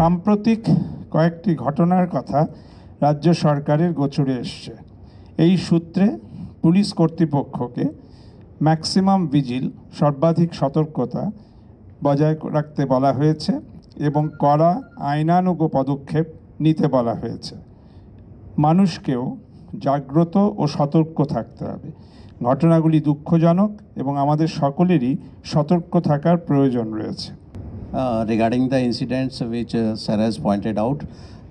সাম্প্রতিক কয়েকটি ঘটনার কথা রাজ্য সরকারের গোচরে এসছে এই সূত্রে পুলিশ কর্তৃপক্ষকে ম্যাক্সিমাম ভিজিল সর্বাধিক সতর্কতা বজায় রাখতে বলা হয়েছে এবং কড়া আইনানুগ পদক্ষেপ নিতে বলা হয়েছে মানুষকেও জাগ্রত ও সতর্ক থাকতে হবে ঘটনাগুলি দুঃখজনক এবং আমাদের সকলেরই সতর্ক থাকার প্রয়োজন রয়েছে Uh, regarding the incidents which uh, sir has pointed out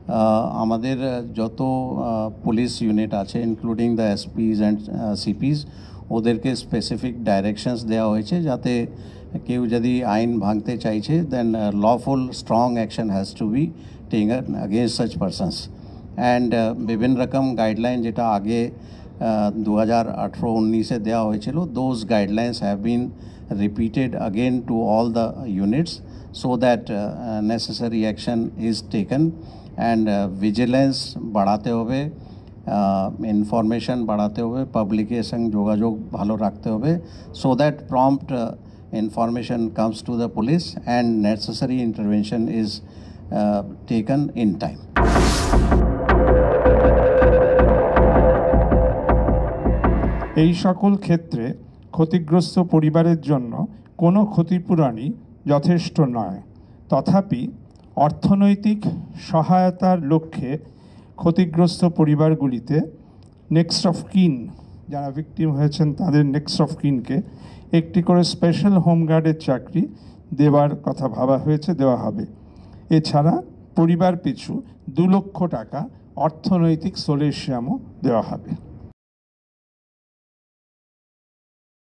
uh, amader uh, joto uh, police unit including the sps and uh, cps oderke specific directions deya hoyeche jate keu jodi ain bhangte chaiche then lawful strong action has to be taken against such persons and uh, bibhin rakam guideline jeta age uh, 2018-19 deya hoyechilo those guidelines have been repeated again to all the units so that uh, necessary action is taken and uh, vigilance বাড়াতে হবে information বাড়াতে হবে পাবলিকের সঙ্গে যোগাযোগ ভালো রাখতে হবে so that prompt information comes to the police and necessary intervention is taken in time এই সকল ক্ষেত্রে ক্ষতিগ্রস্ত পরিবারের জন্য কোনো ক্ষতিপূরণই যথেষ্ট নয় তথাপি অর্থনৈতিক সহায়তার লক্ষ্যে ক্ষতিগ্রস্ত পরিবারগুলিতে নেক্সট অফ কিন যারা ভিকটিম হয়েছেন তাদের নেক্সট অফ কিনকে একটি করে স্পেশাল হোমগার্ডের চাকরি দেওয়ার কথা ভাবা হয়েছে দেওয়া হবে এছাড়া পরিবার পিছু দু লক্ষ টাকা অর্থনৈতিক সোলেশিয়ামও দেওয়া হবে